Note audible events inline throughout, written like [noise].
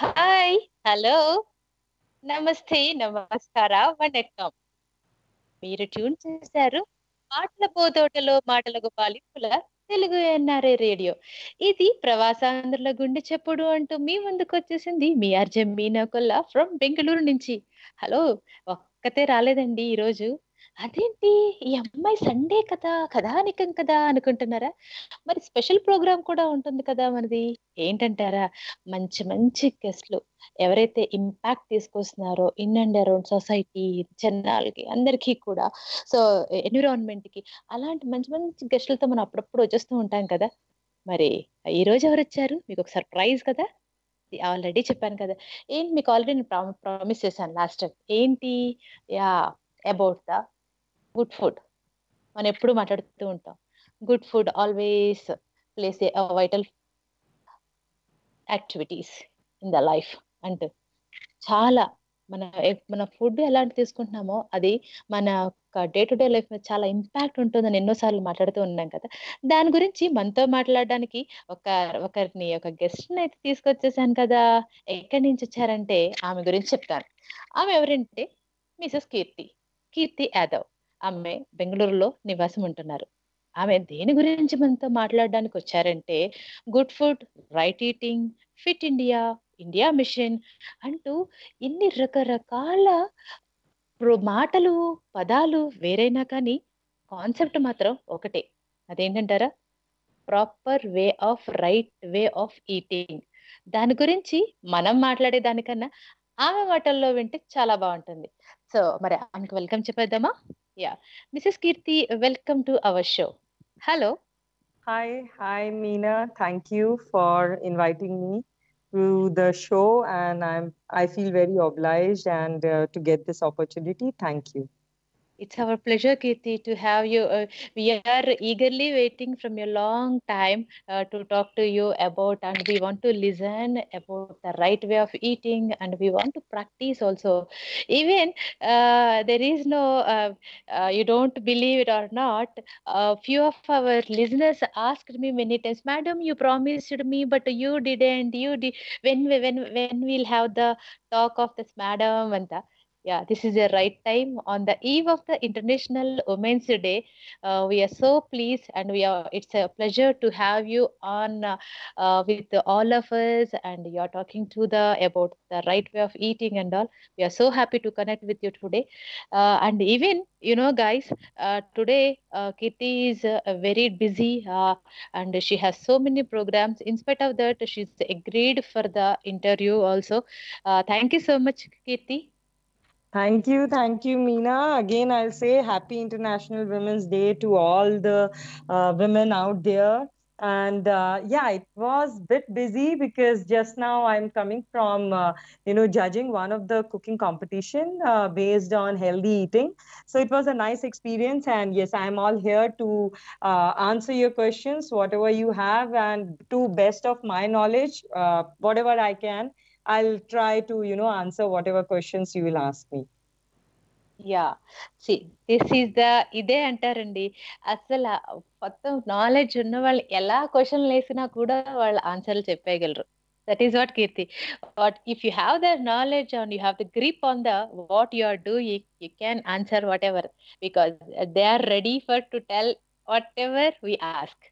Hi hello నమస్తే నమస్కార వణక్కం మీరు ట్యూన్ చేశారు పాటల పోతోటలో మాటల గోపాలింపుల తెలుగు ఎన్ఆర్ఏ రేడియో ఇది ప్రవాసాంధ్రుల గుండె చెప్పుడు అంటూ మీ ముందుకు వచ్చేసింది మీ అర్జం మీనా కొల్లా ఫ్రమ్ బెంగళూరు నుంచి హలో ఒక్కతే రాలేదండి ఈరోజు అదేంటి ఈ అమ్మాయి సండే కదా కథానికం కదా అనుకుంటున్నారా మరి స్పెషల్ ప్రోగ్రామ్ కూడా ఉంటుంది కదా మనది ఏంటంటారా మంచి మంచి గెస్ట్లు ఎవరైతే ఇంపాక్ట్ తీసుకొస్తున్నారో ఇన్ అండ్ అరౌండ్ సొసైటీ జనాలకి అందరికీ కూడా సో ఎన్విరాన్మెంట్ కి అలాంటి మంచి మంచి గెస్టులతో మనం అప్పుడప్పుడు వచ్చేస్తూ ఉంటాం కదా మరి ఈ రోజు ఎవరు వచ్చారు మీకు ఒక సర్ప్రైజ్ కదా ఆల్రెడీ చెప్పాను కదా ఏంటి మీకు ఆల్రెడీ ప్రామిస్ చేశాను లాస్ట్ టైం ఏంటి yeah about the good food మనం ఎప్పుడు మాట్లాడుతూ ఉంటాం good food always plays a vital activities in the life అంటూ చాలా మన మన ఫుడ్ ఎలాంటి తీసుకుంటున్నామో అది మన డే టు డే లైఫ్ మీద చాలా ఇంపాక్ట్ ఉంటుందని ఎన్నోసార్లు మాట్లాడుతూ ఉన్నాం కదా దాని గురించి మనతో మాట్లాడడానికి ఒక ఒకరిని ఒక గెస్ట్ని అయితే తీసుకొచ్చేసాను కదా ఎక్కడి నుంచి వచ్చారంటే ఆమె గురించి చెప్తాను ఆమె ఎవరంటే మిసెస్ కీర్తి కీర్తి యాదవ్ ఆమె బెంగళూరులో నివాసం ఉంటున్నారు ఆమె దేని గురించి మనతో మాట్లాడడానికి వచ్చారంటే good food right eating fit India India mission అంటూ ఇన్ని రకరకాల మాటలు పదాలు వేరైనా కానీ కాన్సెప్ట్ మాత్రం ఒకటే అదేంటంటారా proper way of right way of eating దాని గురించి మనం మాట్లాడే దానికన్నా ఆమె మాటల్లో వింటే చాలా బాగుంటుంది సో మరి ఆమెకు వెల్కమ్ చెప్పేద్దామా Yeah. Mrs. Kirti, welcome to our show. Hello. Hi, hi, Meena. Thank you for inviting me to the show, and I'm I feel very obliged and uh, to get this opportunity. Thank you. It's our pleasure, Kirti, to have you. Uh, we are eagerly waiting from your long time uh, to talk to you about, and we want to listen about the right way of eating, and we want to practice also. Even uh, there is no, uh, uh, you don't believe it or not. A few of our listeners asked me many times, "Madam, you promised me, but you didn't. You did. When when when we'll have the talk of this madam and the." yeah this is the right time on the eve of the international women's day uh, we are so pleased and we are it's a pleasure to have you on uh, uh, with all of us and you're talking to the about the right way of eating and all we are so happy to connect with you today uh, and even you know guys uh, today uh, kitty is very busy and she has so many programs in spite of that she's agreed for the interview also thank you so much kitty Thank you, thank you, Meena. Again, I'll say happy International Women's Day to all the uh, women out there. And uh, yeah, it was a bit busy because just now I'm coming from, uh, you know, judging one of the cooking competition uh, based on healthy eating. So it was a nice experience. And yes, I'm all here to uh, answer your questions, whatever you have, and to best of my knowledge, uh, whatever I can. I'll try to, you know, answer whatever questions you will ask me. Yeah see this is the ఇదే అంటారండి అసలు మొత్తం knowledge ఉన్న వాళ్ళు ఎలా క్వశ్చన్లు వేసినా కూడా వాళ్ళు ఆన్సర్లు చెప్పేయగలరు that is what Kirti what if you have the knowledge and you have the grip on the what you are do you can answer whatever because they are ready for to tell whatever we ask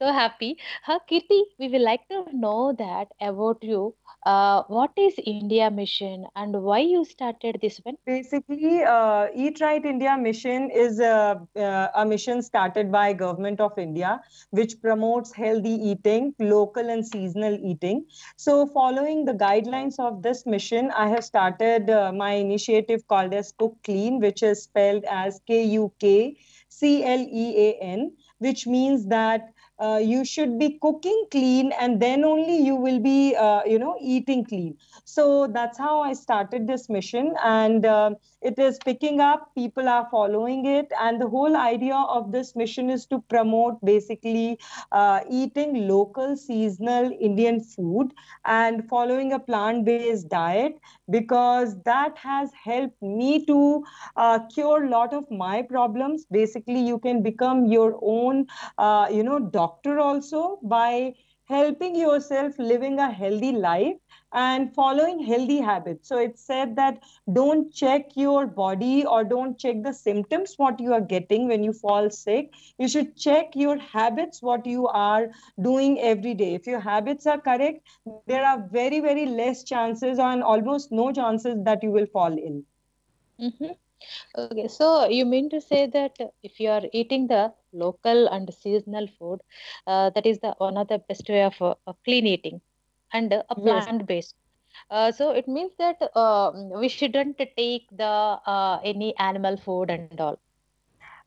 so happy. Huh, Kitty? we will like to know that about you. Uh, what is India Mission and why you started this one? Basically, uh, Eat Right India Mission is a, uh, a mission started by Government of India, which promotes healthy eating, local and seasonal eating. So, following the guidelines of this mission, I have started uh, my initiative called as Cook Clean, which is spelled as K U K C L E A N, which means that uh, you should be cooking clean and then only you will be uh, you know eating clean so that's how i started this mission and uh, it is picking up people are following it and the whole idea of this mission is to promote basically uh, eating local seasonal indian food and following a plant based diet because that has helped me to uh, cure a lot of my problems basically you can become your own uh, you know doctor doctor also by helping yourself living a healthy life and following healthy habits so it said that don't check your body or don't check the symptoms what you are getting when you fall sick you should check your habits what you are doing every day if your habits are correct there are very very less chances and almost no chances that you will fall ill mm-hmm. okay so you mean to say that if you are eating the local and seasonal food uh, that is the one of the best way of, uh, of clean eating and a plant based uh, so it means that uh, we shouldn't take the uh, any animal food and all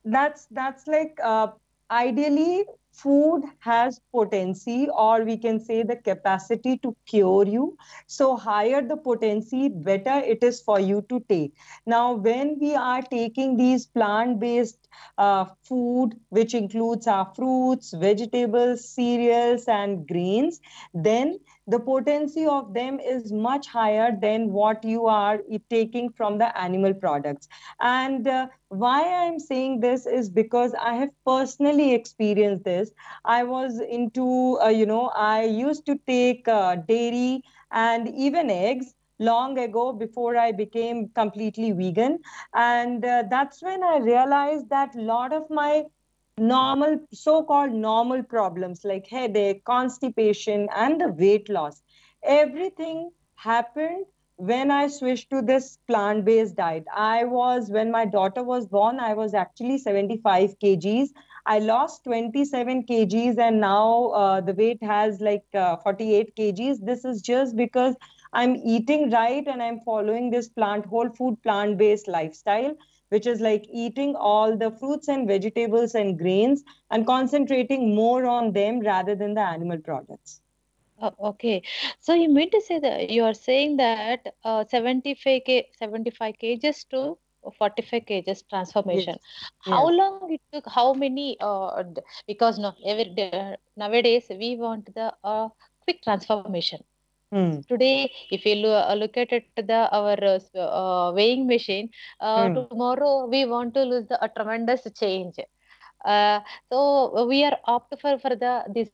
that's that's like uh, ideally food has potency or we can say the capacity to cure you so higher the potency better it is for you to take now when we are taking these plant based uh, food which includes our fruits vegetables cereals and grains then the potency of them is much higher than what you are taking from the animal products. And uh, why I'm saying this is because I have personally experienced this. I was into, uh, you know, I used to take uh, dairy and even eggs long ago before I became completely vegan. And uh, that's when I realized that a lot of my normal so-called normal problems like headache constipation and the weight loss everything happened when i switched to this plant-based diet i was when my daughter was born i was actually 75 kgs i lost 27 kgs and now uh, the weight has like uh, 48 kgs this is just because i'm eating right and i'm following this plant whole food plant-based lifestyle which is like eating all the fruits and vegetables and grains and concentrating more on them rather than the animal products. Oh, okay, so you mean to say that you are saying that uh, 75 k 75 to 45 cages transformation yes. how yes. long it took how many uh, because no every day, uh, nowadays we want the uh, quick transformation Mm. Today, if you uh, look at it, the our uh, uh weighing machine, uh, mm. tomorrow we want to lose the, a tremendous change. Uh, so uh, we are opt for for the this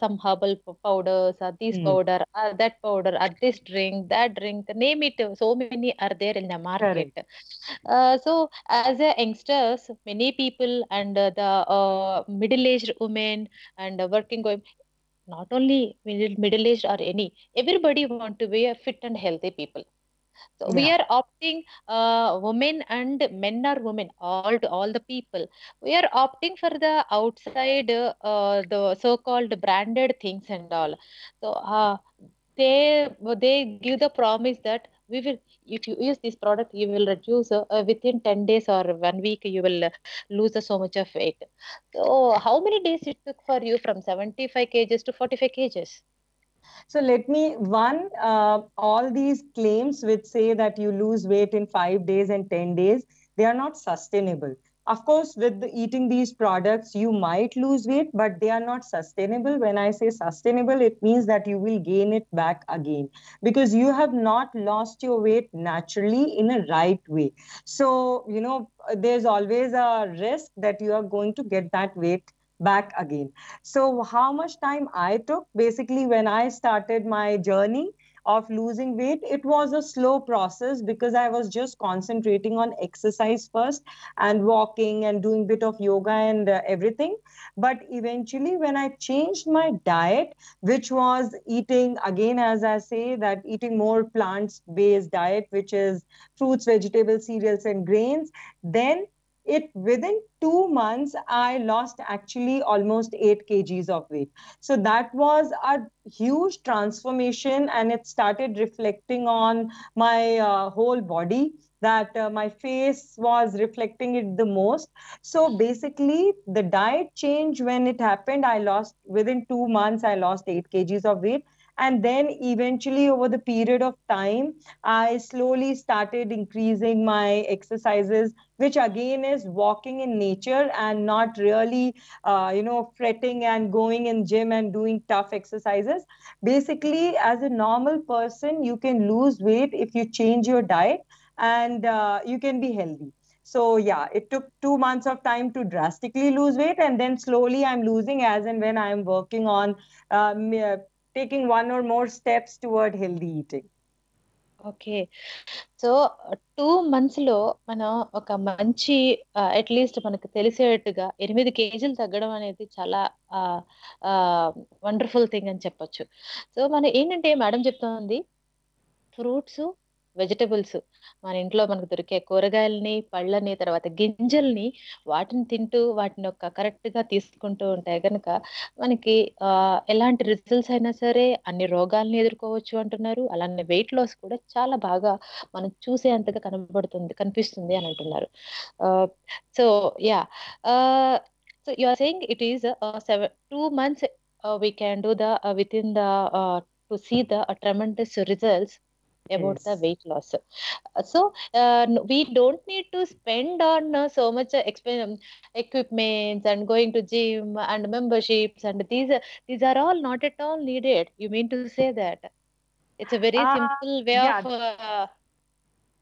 some herbal powders this mm. powder that powder or this drink that drink name it so many are there in the market so as a youngsters many people and the middle aged women and working women not only middle, middle aged or any everybody want to be a fit and healthy people so yeah. we are opting uh, women and men are women all all the people we are opting for the outside uh, the so called branded things and all so uh, they they give the promise that we will if you use this product you will reduce uh, within 10 days or one week you will lose so much of weight so how many days it took for you from 75 kgs to 45 kgs so let me one uh, all these claims which say that you lose weight in 5 days and 10 days they are not sustainable of course with eating these products you might lose weight but they are not sustainable when i say sustainable it means that you will gain it back again because you have not lost your weight naturally in a right way so you know there's always a risk that you are going to get that weight back again so how much time i took basically when i started my journey of losing weight it was a slow process because i was just concentrating on exercise first and walking and doing bit of yoga and uh, everything but eventually when i changed my diet which was eating again as i say that eating more plants based diet which is fruits vegetables cereals and grains then it within two months i lost actually almost 8 kgs of weight so that was a huge transformation and it started reflecting on my uh, whole body that uh, my face was reflecting it the most so basically the diet change when it happened i lost within 2 months i lost 8 kgs of weight and then eventually over the period of time i slowly started increasing my exercises which again is walking in nature and not really uh, you know fretting and going in gym and doing tough exercises basically as a normal person you can lose weight if you change your diet and uh, you can be healthy so yeah it took 2 months of time to drastically lose weight and then slowly i'm losing as and when i'm working on um, taking one or more steps toward healthy eating okay so two months లో మనం ఒక మంచి at least మనకు తెలిసేటట్టుగా ఎనిమిది కేజీలు తగ్గడం అనేది చాలా వండర్ఫుల్ థింగ్ అని చెప్పొచ్చు సో మనం ఏంటంటే మేడం చెప్తుంది ఫ్రూట్స్ వెజిటబుల్స్ మన ఇంట్లో మనకు దొరికే కూరగాయలని పళ్ళని తర్వాత గింజల్ని వాటిని తింటూ వాటిని ఒక కరెక్ట్గా తీసుకుంటూ ఉంటాయి కనుక మనకి ఎలాంటి రిజల్ట్స్ అయినా సరే అన్ని రోగాలని ఎదుర్కోవచ్చు అంటున్నారు అలానే వెయిట్ లాస్ కూడా చాలా బాగా మనం చూసే అంతగా కనబడుతుంది కనిపిస్తుంది అని అంటున్నారు so yeah so you are saying it is seven two months we can do the within the to see the tremendous results about yes. the weight loss uh, so uh, we don't need to spend on uh, so much uh, exp- um, equipments and going to gym and memberships and these uh, these are all not at all needed you mean to say that it's a very uh, simple way yeah. of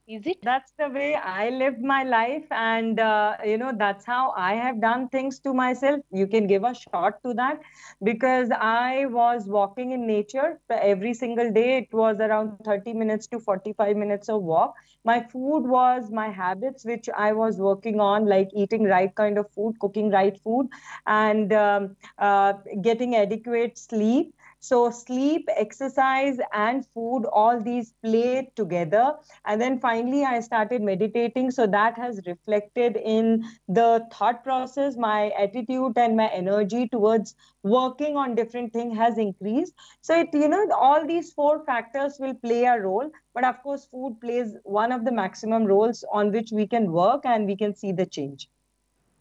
is it that's the way i live my life and uh, you know that's how i have done things to myself you can give a shot to that because i was walking in nature every single day it was around 30 minutes to 45 minutes of walk my food was my habits which i was working on like eating right kind of food cooking right food and um, uh, getting adequate sleep so sleep, exercise, and food, all these play together. And then finally, I started meditating. So that has reflected in the thought process, my attitude, and my energy towards working on different things has increased. So it, you know, all these four factors will play a role. But of course, food plays one of the maximum roles on which we can work and we can see the change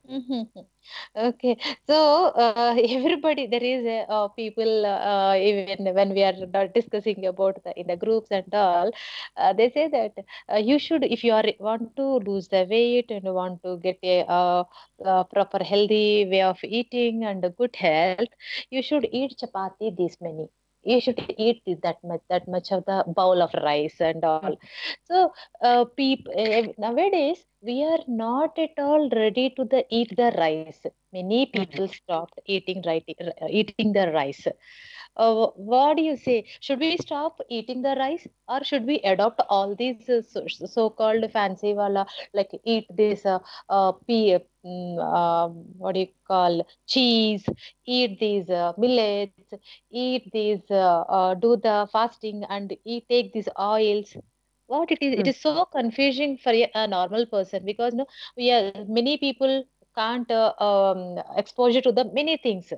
hmm [laughs] Okay, so uh, [laughs] everybody, there is uh, people uh, even when we are discussing about the, in the groups and all, uh, they say that uh, you should, if you are want to lose the weight and want to get a, uh, proper healthy way of eating and good health, you should eat chapati this many you should eat that much that much of the bowl of rice and all so uh, people uh, eh, nowadays we are not at all ready to the eat the rice many mm-hmm. people stopped eating right, uh, eating the rice uh, what do you say should we stop eating the rice or should we adopt all these uh, so, called fancy wala like eat this uh, uh, pea Mm, um, what do you call cheese eat these uh, millets eat these uh, uh, do the fasting and eat, take these oils what it is mm. it hmm. is so confusing for a, normal person because no yeah many people can't uh, um, exposure to the many things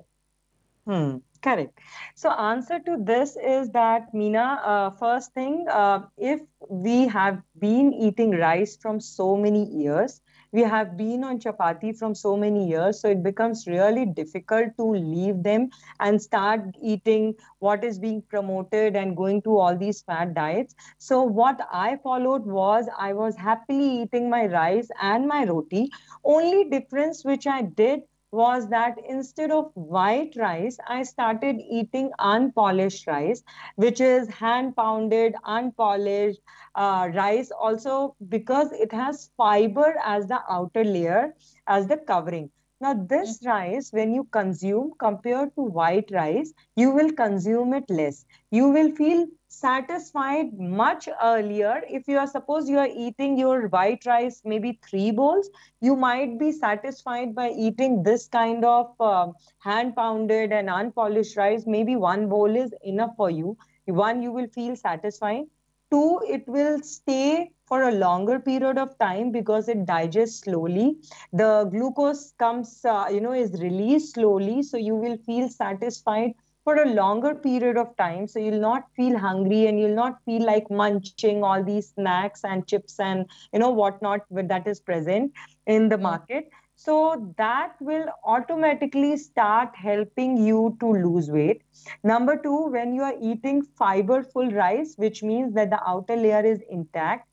hmm correct so answer to this is that meena uh, first thing uh, if we have been eating rice from so many years we have been on chapati from so many years so it becomes really difficult to leave them and start eating what is being promoted and going to all these fat diets so what i followed was i was happily eating my rice and my roti only difference which i did was that instead of white rice, I started eating unpolished rice, which is hand pounded, unpolished uh, rice, also because it has fiber as the outer layer, as the covering. Now, this mm-hmm. rice, when you consume compared to white rice, you will consume it less. You will feel satisfied much earlier. If you are, suppose you are eating your white rice, maybe three bowls, you might be satisfied by eating this kind of uh, um, hand pounded and unpolished rice. Maybe one bowl is enough for you. One, you will feel satisfied. Two, it will stay for a longer period of time because it digests slowly. The glucose comes, uh, you know, is released slowly. So you will feel satisfied for a longer period of time so you'll not feel hungry and you'll not feel like munching all these snacks and chips and you know whatnot that is present in the hmm. market so that will automatically start helping you to lose weight. Number two, when you are eating fiberful rice, which means that the outer layer is intact,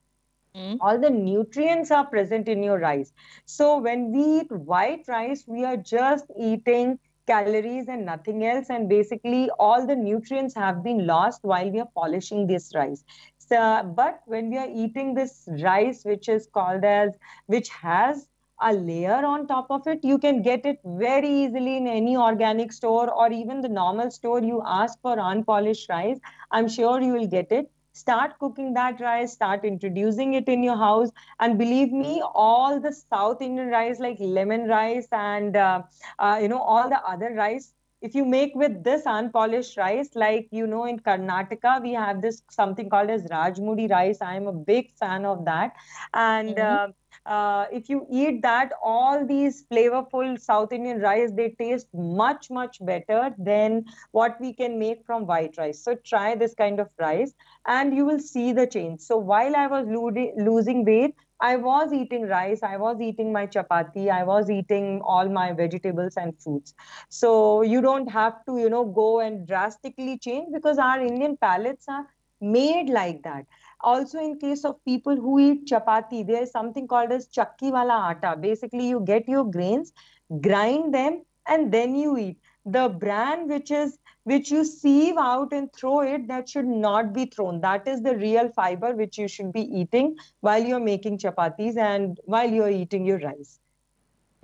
mm. all the nutrients are present in your rice. So when we eat white rice, we are just eating calories and nothing else and basically all the nutrients have been lost while we are polishing this rice so, but when we are eating this rice which is called as which has a layer on top of it you can get it very easily in any organic store or even the normal store you ask for unpolished rice i'm sure you will get it start cooking that rice start introducing it in your house and believe me all the south indian rice like lemon rice and uh, uh, you know all the other rice if you make with this unpolished rice like you know in karnataka we have this something called as rajmudi rice i am a big fan of that and mm-hmm. uh, uh, if you eat that, all these flavorful South Indian rice, they taste much, much better than what we can make from white rice. So try this kind of rice and you will see the change. So while I was losing weight, I was eating rice, I was eating my chapati, I was eating all my vegetables and fruits. So you don't have to, you know, go and drastically change because our Indian palates are made like that. Also, in case of people who eat chapati, there is something called as chakki wala atta. Basically, you get your grains, grind them, and then you eat. The bran which is which you sieve out and throw it, that should not be thrown. That is the real fiber which you should be eating while you're making chapatis and while you're eating your rice.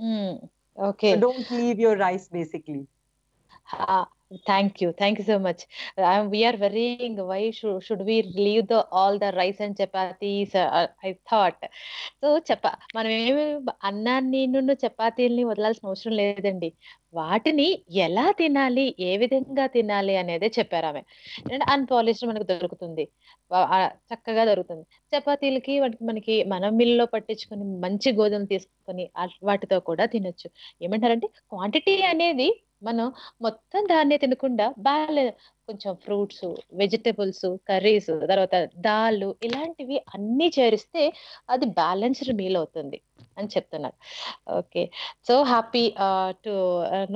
Mm, okay. So don't leave your rice basically. Uh, thank you thank you so much Uh, we are worrying should should, should we leave the all the rice and chapatis? So uh, చపా uh, మనం ఏమి అన్నాన్ని నుండి చపాతీల్ని వదలాల్సిన అవసరం లేదండి వాటిని ఎలా తినాలి ఏ విధంగా తినాలి అనేది చెప్పారు ఆమె అన్పాలిష్డ్ మనకు దొరుకుతుంది చక్కగా దొరుకుతుంది చపాతీలకి వాటికి మనకి మనం మిల్లులో పట్టించుకొని మంచి గోధుమ తీసుకొని వాటితో కూడా తినొచ్చు ఏమంటారంటే క్వాంటిటీ అనేది మనం మొత్తం దాన్నే తినకుండా బాగా కొంచెం ఫ్రూట్స్ వెజిటబుల్స్ కర్రీస్ తర్వాత దాళ్ళు ఇలాంటివి అన్ని చేరిస్తే అది బ్యాలెన్స్డ్ మీల్ అవుతుంది అని చెప్తున్నారు okay so happy to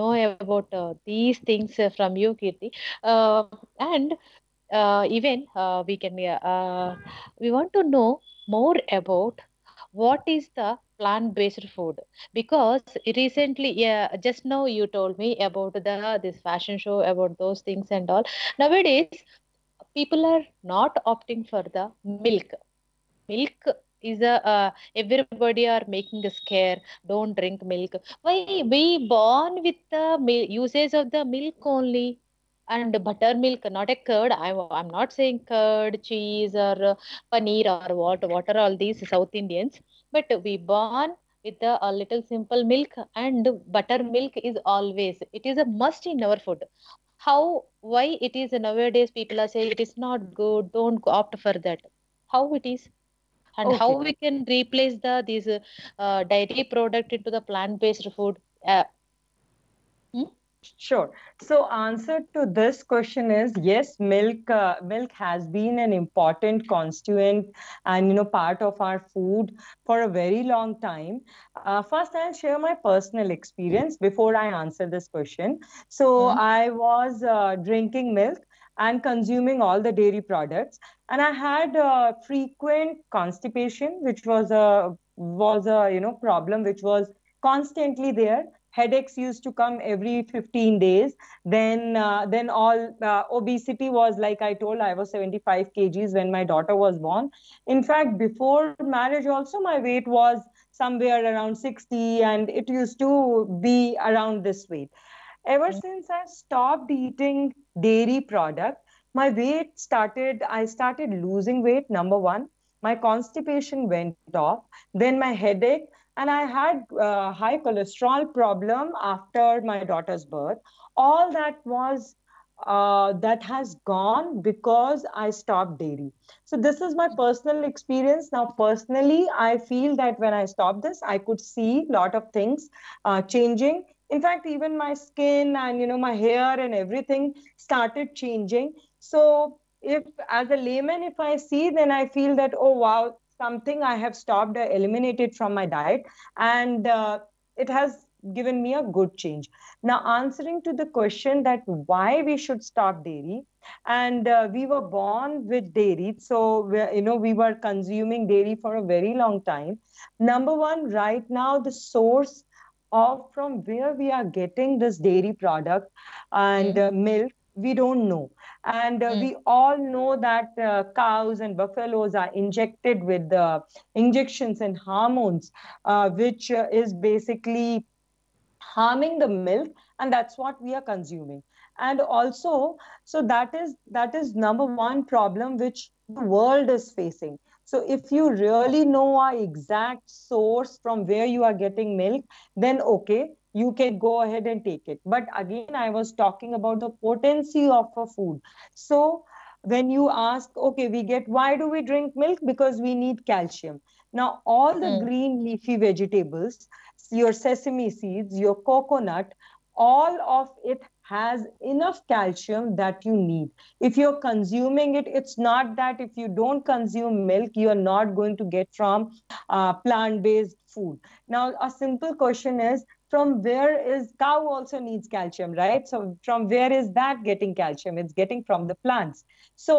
know about these things from you Kirti and even we can we want to know more about what is the plant-based food because recently yeah just now you told me about the this fashion show about those things and all nowadays people are not opting for the milk milk is a uh, everybody are making a scare don't drink milk why we born with the usage of the milk only and buttermilk not a curd I, i'm not saying curd cheese or uh, paneer or what what are all these south indians but we born with a, a, little simple milk and buttermilk is always it is a must in our food how why it is nowadays people are saying it is not good don't opt for that how it is and okay. how we can replace the these uh, dairy product into the plant based food uh, hmm? Sure. So, answer to this question is yes. Milk, uh, milk has been an important constituent and you know part of our food for a very long time. Uh, first, I'll share my personal experience before I answer this question. So, mm -hmm. I was uh, drinking milk and consuming all the dairy products, and I had frequent constipation, which was a was a you know problem which was constantly there headaches used to come every 15 days then uh, then all uh, obesity was like i told i was 75 kgs when my daughter was born in fact before marriage also my weight was somewhere around 60 and it used to be around this weight ever mm-hmm. since i stopped eating dairy product my weight started i started losing weight number 1 my constipation went off then my headache and I had uh, high cholesterol problem after my daughter's birth. All that was uh, that has gone because I stopped dairy. So this is my personal experience. Now, personally, I feel that when I stopped this, I could see a lot of things uh, changing. In fact, even my skin and you know my hair and everything started changing. So if as a layman, if I see, then I feel that oh wow, something I have stopped or uh, eliminated from my diet, and uh, it has given me a good change. Now, answering to the question that why we should stop dairy, and uh, we were born with dairy, so you know we were consuming dairy for a very long time. Number one, right now the source of from where we are getting this dairy product and mm-hmm. uh, milk, we don't know. And uh, mm. we all know that uh, cows and buffaloes are injected with uh, injections and hormones, uh, which uh, is basically harming the milk, and that's what we are consuming. And also, so that is that is number one problem which the world is facing. So if you really know our exact source from where you are getting milk, then okay, you can go ahead and take it. But again, I was talking about the potency of a food. So when you ask, okay, we get why do we drink milk? Because we need calcium. Now, all the mm. green leafy vegetables, your sesame seeds, your coconut, all of it has enough calcium that you need. If you're consuming it, it's not that if you don't consume milk, you're not going to get from uh, plant based food. Now, a simple question is from where is cow also needs calcium right so from where is that getting calcium it's getting from the plants so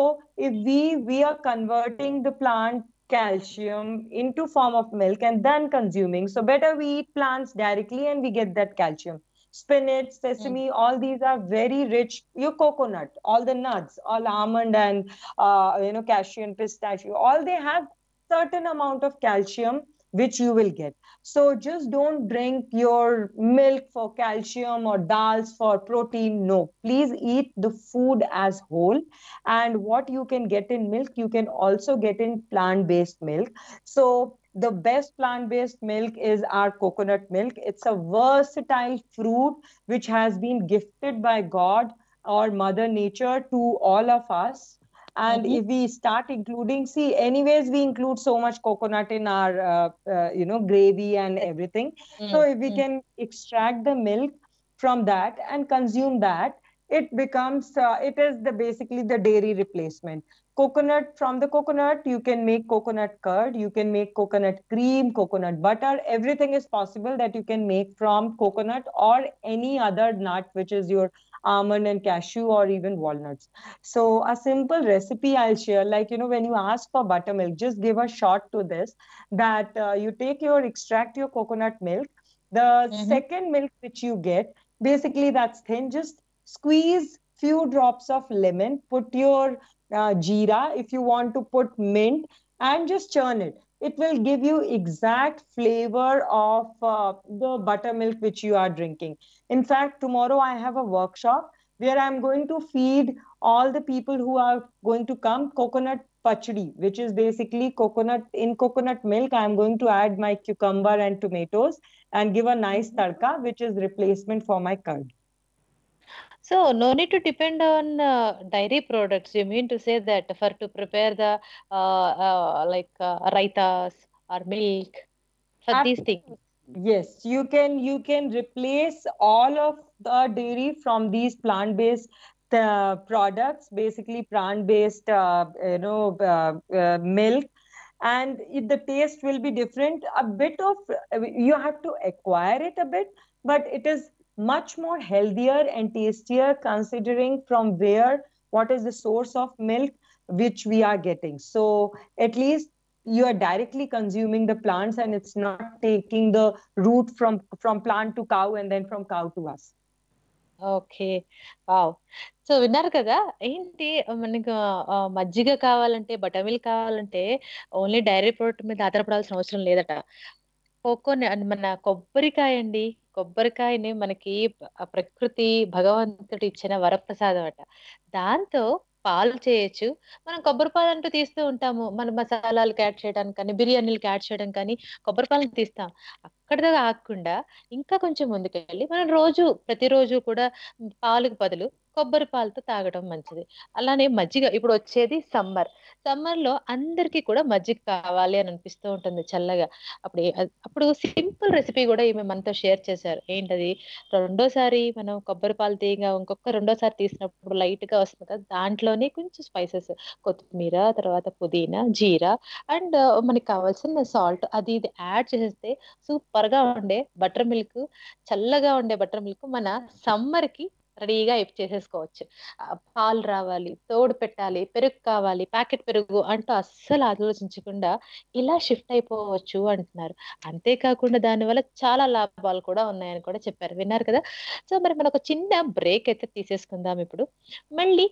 if we we are converting the plant calcium into form of milk and then consuming so better we eat plants directly and we get that calcium spinach sesame mm. all these are very rich your coconut all the nuts all almond and uh, you know cashew and pistachio all they have certain amount of calcium which you will get. So just don't drink your milk for calcium or dals for protein. No, please eat the food as whole. And what you can get in milk, you can also get in plant based milk. So the best plant based milk is our coconut milk. It's a versatile fruit which has been gifted by God or Mother Nature to all of us and mm-hmm. if we start including see anyways we include so much coconut in our uh, uh, you know gravy and everything mm-hmm. so mm, if we mm-hmm. can extract the milk from that and consume that it becomes uh, it is the basically the dairy replacement coconut from the coconut you can make coconut curd you can make coconut cream coconut butter everything is possible that you can make from coconut or any other nut which is your almond and cashew or even walnuts. So a simple recipe I'll share, like, you know, when you ask for buttermilk, just give a shot to this, that uh, you take your, extract your coconut milk, the mm -hmm. second milk which you get, basically that's thin, just squeeze few drops of lemon, put your uh, jeera if you want to put mint and just churn it it will give you exact flavor of uh, the buttermilk which you are drinking in fact, tomorrow I have a workshop where I'm going to feed all the people who are going to come coconut pachdi, which is basically coconut in coconut milk. I'm going to add my cucumber and tomatoes and give a nice mm-hmm. tarka, which is replacement for my curd. So no need to depend on uh, dairy products. You mean to say that for to prepare the uh, uh, like uh, raitas or milk for Absolutely. these things? yes you can you can replace all of the dairy from these plant based uh, products basically plant based uh, you know uh, uh, milk and it, the taste will be different a bit of you have to acquire it a bit but it is much more healthier and tastier considering from where what is the source of milk which we are getting so at least you are directly consuming the plants and it's not taking the root from from plant to cow and then from cow to us okay wow so విన్నారు కదా ఏంటి మనకు మజ్జిగ కావాలంటే బటమిల్క్ కావాలంటే only dairy product మీద ఆధారపడాల్సిన అవసరం లేదట కోకో మన కొబ్బరికాయ అండి కొబ్బరికాయని మనకి ప్రకృతి భగవంతుడు ఇచ్చిన వరప్రసాదం అట దాంతో పాలు చేయొచ్చు మనం కొబ్బరి పాలు అంటూ తీస్తూ ఉంటాము మన మసాలాలకు యాడ్ చేయడానికి కానీ బిర్యానీలకు యాడ్ చేయడం కానీ కొబ్బరి పాలను తీస్తాం అక్కడితో కాకుండా ఇంకా కొంచెం ముందుకెళ్ళి మనం రోజు ప్రతిరోజు కూడా పాలకు బదులు కొబ్బరి పాలతో తాగడం మంచిది అలానే మజ్జిగ ఇప్పుడు వచ్చేది సమ్మర్ సమ్మర్ లో అందరికి కూడా మజ్జిగ కావాలి అని అనిపిస్తూ ఉంటుంది చల్లగా అప్పుడు అప్పుడు సింపుల్ రెసిపీ కూడా ఈమె మనతో షేర్ చేశారు ఏంటది రెండోసారి మనం కొబ్బరి పాలు తీయగా ఇంకొక రెండోసారి తీసినప్పుడు లైట్ గా వస్తుంది కదా దాంట్లోనే కొంచెం స్పైసెస్ కొత్తిమీర తర్వాత పుదీనా జీరా అండ్ మనకి కావాల్సిన సాల్ట్ అది ఇది యాడ్ చేస్తే సూపర్ గా ఉండే బటర్ మిల్క్ చల్లగా ఉండే బటర్ మిల్క్ మన సమ్మర్ కి రెడీగా చేసేసుకోవచ్చు పాలు రావాలి తోడు పెట్టాలి పెరుగు కావాలి ప్యాకెట్ పెరుగు అంటూ అస్సలు ఆలోచించకుండా ఇలా షిఫ్ట్ అయిపోవచ్చు అంటున్నారు అంతేకాకుండా దానివల్ల చాలా లాభాలు కూడా ఉన్నాయని కూడా చెప్పారు విన్నారు కదా సో మరి మనకు చిన్న బ్రేక్ అయితే తీసేసుకుందాం ఇప్పుడు మళ్ళీ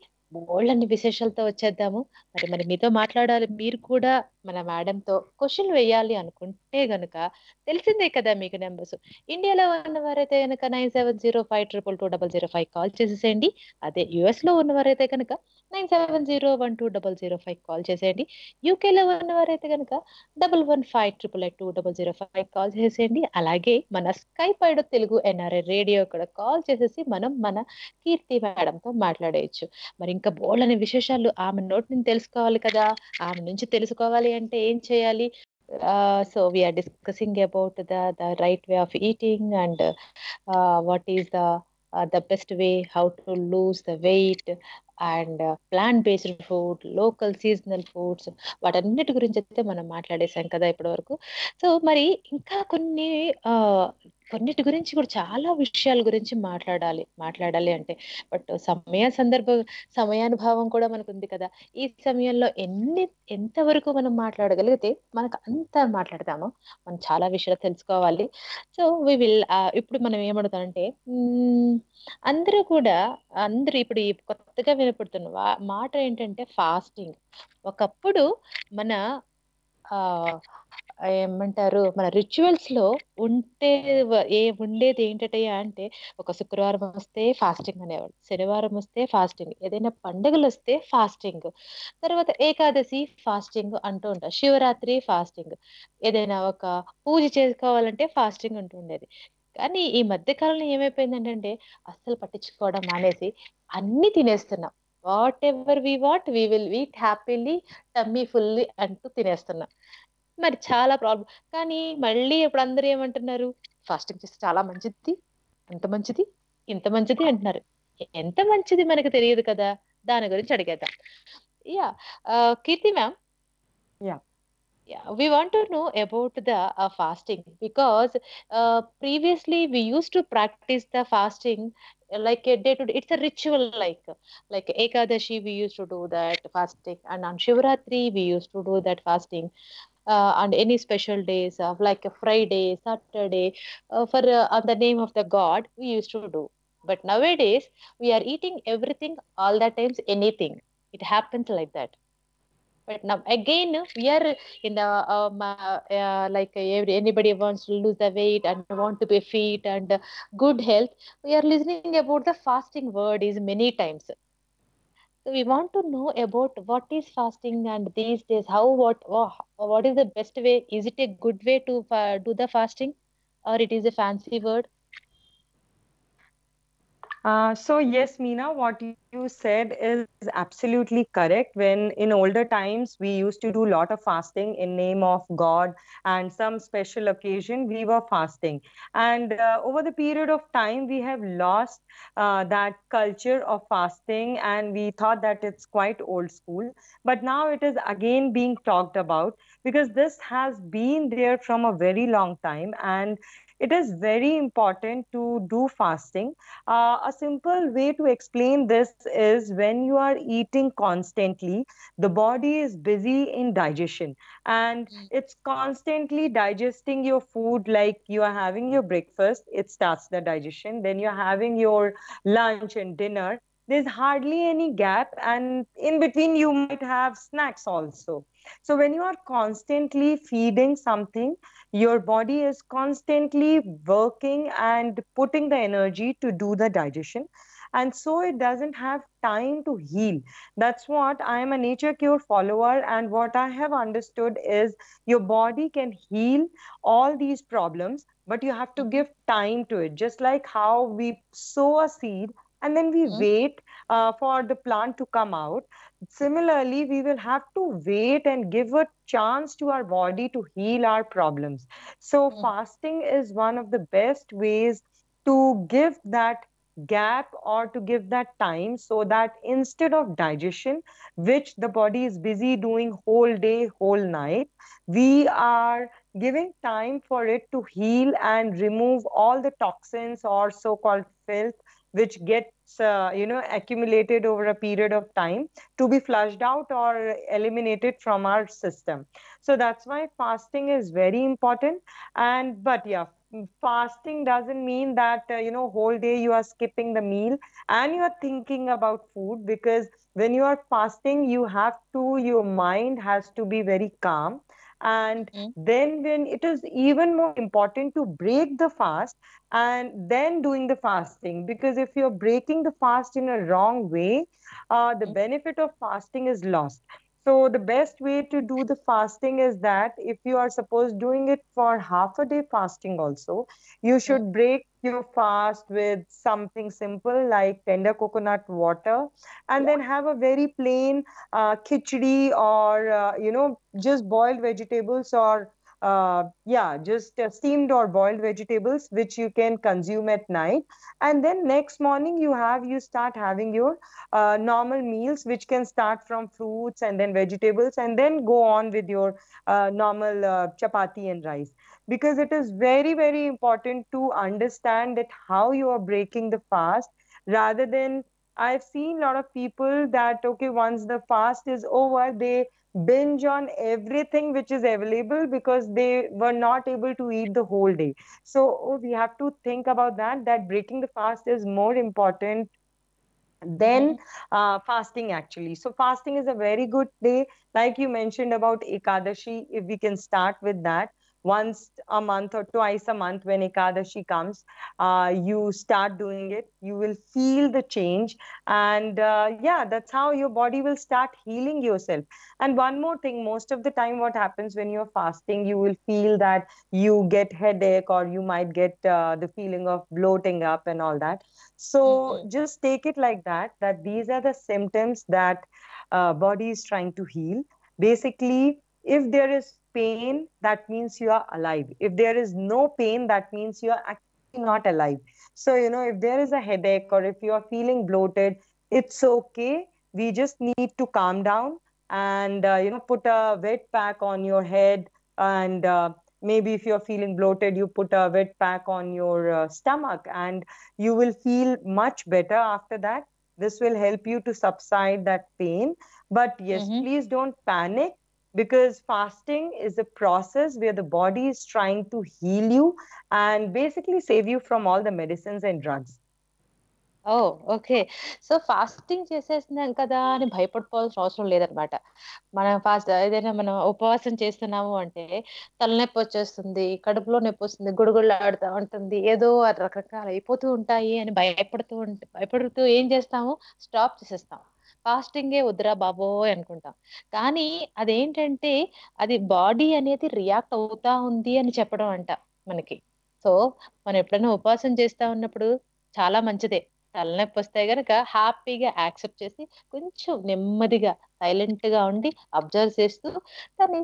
బోల్డ్ విశేషాలతో వచ్చేద్దాము మరి మరి మీతో మాట్లాడాలి మీరు కూడా మన మేడంతో క్వశ్చన్ వేయాలి అనుకుంటే గనుక తెలిసిందే కదా మీకు నెంబర్స్ ఇండియాలో ఉన్నవారైతే కనుక nine seven zero five triple two double zero five call చేసేసేయండి అదే యుఎస్ లో ఉన్నవారైతే కనుక nine seven zero one two double zero five call చేసేయండి యూకేలో ఉన్నవారైతే కనుక double one five triple eight two double zero five call చేసేయండి అలాగే మన స్కైప్ ఐడో తెలుగు ఎన్ఆర్ఐ రేడియో కూడా కాల్ చేసేసి మనం మన కీర్తి మేడంతో మాట్లాడేయచ్చు మరి ఇంకా అనే విశేషాలు ఆమె నోటి నుంచి తెలుసుకోవాలి కదా ఆమె నుంచి తెలుసుకోవాలి అంటే ఏం చేయాలి so we are discussing about the the right way of eating and what is the the best way how to lose the weight and plant based food local seasonal foods వాటన్నిటి గురించి అయితే మనం మాట్లాడేసాం కదా ఇప్పటివరకు సో మరి ఇంకా కొన్ని uh, కొన్నిటి గురించి కూడా చాలా విషయాల గురించి మాట్లాడాలి మాట్లాడాలి అంటే బట్ సమయ సందర్భ సమయానుభావం కూడా మనకు ఉంది కదా ఈ సమయంలో ఎన్ని ఎంతవరకు మనం మాట్లాడగలిగితే మనకు అంత మాట్లాడతాము మనం చాలా విషయాలు తెలుసుకోవాలి సో వి విల్ ఇప్పుడు మనం ఏమడుతామంటే అందరూ కూడా అందరు ఇప్పుడు కొత్తగా వినపడుతున్న మాట ఏంటంటే ఫాస్టింగ్ ఒకప్పుడు మన ఏమంటారు మన రిచువల్స్ లో ఉంటే ఏ ఉండేది ఏంటటయ్యా అంటే ఒక శుక్రవారం వస్తే ఫాస్టింగ్ అనేవాళ్ళు శనివారం వస్తే ఫాస్టింగ్ ఏదైనా పండుగలు వస్తే ఫాస్టింగ్ తర్వాత ఏకాదశి ఫాస్టింగ్ అంటూ ఉంటారు శివరాత్రి ఫాస్టింగ్ ఏదైనా ఒక పూజ చేసుకోవాలంటే ఫాస్టింగ్ ఉంటుండేది కానీ ఈ మధ్య కాలంలో ఏమైపోయింది అంటే అస్సలు పట్టించుకోవడం మానేసి అన్ని తినేస్తున్నాం whatever we what we will eat happily tummy fully అంటూ తినేస్తున్నాం మరి చాలా ప్రాబ్లం కానీ మళ్ళీ ఇప్పుడు అందరు ఏమంటున్నారు ఫాస్టింగ్ చేస్తే చాలా మంచిది ఎంత మంచిది ఇంత మంచిది అంటున్నారు ఎంత మంచిది మనకు తెలియదు కదా దాని గురించి అడిగేద్దాం yeah Keerthi ma'am we want to know about the fasting because previously we use to practice the fasting like day two it's a ritual like like Ekadashi we use to do that fasting and on Shivaratri we use to do that fasting uh, and any special days of like a friday saturday uh, for uh, on the name of the god we used to do but nowadays we are eating everything all the times anything it happens like that but now again we are in the um, uh, like every, anybody wants to lose the weight and want to be fit and good health we are listening about the fasting word is many times so we want to know about what is fasting and these days, how, what, what is the best way? Is it a good way to uh, do the fasting or it is a fancy word? Uh, so yes, Meena, what you said is absolutely correct. When in older times we used to do a lot of fasting in name of God, and some special occasion we were fasting. And uh, over the period of time, we have lost uh, that culture of fasting, and we thought that it's quite old school. But now it is again being talked about because this has been there from a very long time, and it is very important to do fasting. Uh, a simple way to explain this is when you are eating constantly, the body is busy in digestion and hmm. it's constantly digesting your food. Like you are having your breakfast, it starts the digestion, then you're having your lunch and dinner there's hardly any gap and in between you might have snacks also so when you are constantly feeding something your body is constantly working and putting the energy to do the digestion and so it doesn't have time to heal that's what i am a nature cure follower and what i have understood is your body can heal all these problems but you have to give time to it just like how we sow a seed and then we mm -hmm. wait uh, for the plant to come out. Similarly, we will have to wait and give a chance to our body to heal our problems. So, mm -hmm. fasting is one of the best ways to give that gap or to give that time so that instead of digestion which the body is busy doing whole day whole night we are giving time for it to heal and remove all the toxins or so called filth which gets uh, you know accumulated over a period of time to be flushed out or eliminated from our system so that's why fasting is very important and but yeah fasting doesn't mean that uh, you know whole day you are skipping the meal and you are thinking about food because when you are fasting you have to your mind has to be very calm and mm. then when it is even more important to break the fast and then doing the fasting because if you're breaking the fast in a wrong way uh, the mm-hmm. benefit of fasting is lost so the best way to do the fasting is that if you are supposed doing it for half a day fasting also, you hmm. should break your fast with something simple like tender coconut water and then have a very plain uh, khichdi or, uh, you know, just boiled vegetables or uh, yeah, just uh, steamed or boiled vegetables, which you can consume at night. And then next morning, you have you start having your uh, normal meals, which can start from fruits and then vegetables, and then go on with your uh, normal uh, chapati and rice. Because it is very very important to understand that how you are breaking the fast, rather than I've seen a lot of people that okay, once the fast is over, they binge on everything which is available because they were not able to eat the whole day so oh, we have to think about that that breaking the fast is more important than mm-hmm. uh, fasting actually so fasting is a very good day like you mentioned about ekadashi if we can start with that once a month or twice a month when Ekadashi comes, uh, you start doing it. You will feel the change. And uh, yeah, that's how your body will start healing yourself. And one more thing most of the time, what happens when you're fasting, you will feel that you get headache or you might get uh, the feeling of bloating up and all that. So mm-hmm. just take it like that, that these are the symptoms that uh, body is trying to heal. Basically, if there is pain, that means you are alive. If there is no pain, that means you are actually not alive. So, you know, if there is a headache or if you are feeling bloated, it's okay. We just need to calm down and, uh, you know, put a wet pack on your head. And uh, maybe if you're feeling bloated, you put a wet pack on your uh, stomach and you will feel much better after that. This will help you to subside that pain. But yes, mm-hmm. please don't panic because fasting is a process where the body is trying to heal you and basically save you from all the medicines and drugs. Oh okay so fasting చేసేసినాం కదా అని భయపడిపోవాల్సిన అవసరం లేదనమాట మనం fast ఏదైనా మనం ఉపవాసం చేస్తున్నాము అంటే తలనొప్పి వచ్చేస్తుంది కడుపులో నొప్పి వస్తుంది గుడుగుళ్ళు ఆడుతూ ఉంటుంది ఏదో రకరకాలు అయిపోతూ ఉంటాయి అని భయపడుతూ భయపడుతూ ఏం చేస్తాము స్టాప్ చేసేస్తాము ఫాస్టింగే వద్దురా బాబోయ్ అనుకుంటాం కానీ అదేంటంటే అది బాడీ అనేది రియాక్ట్ అవుతా ఉంది అని చెప్పడం అంట మనకి సో మనం ఎప్పుడైనా ఉపవాసం చేస్తా ఉన్నప్పుడు చాలా మంచిదే తలనొప్పి వస్తే గనక హ్యాపీగా యాక్సెప్ట్ చేసి కొంచెం నెమ్మదిగా సైలెంట్ గా ఉండి అబ్జర్వ్ చేస్తూ దాన్ని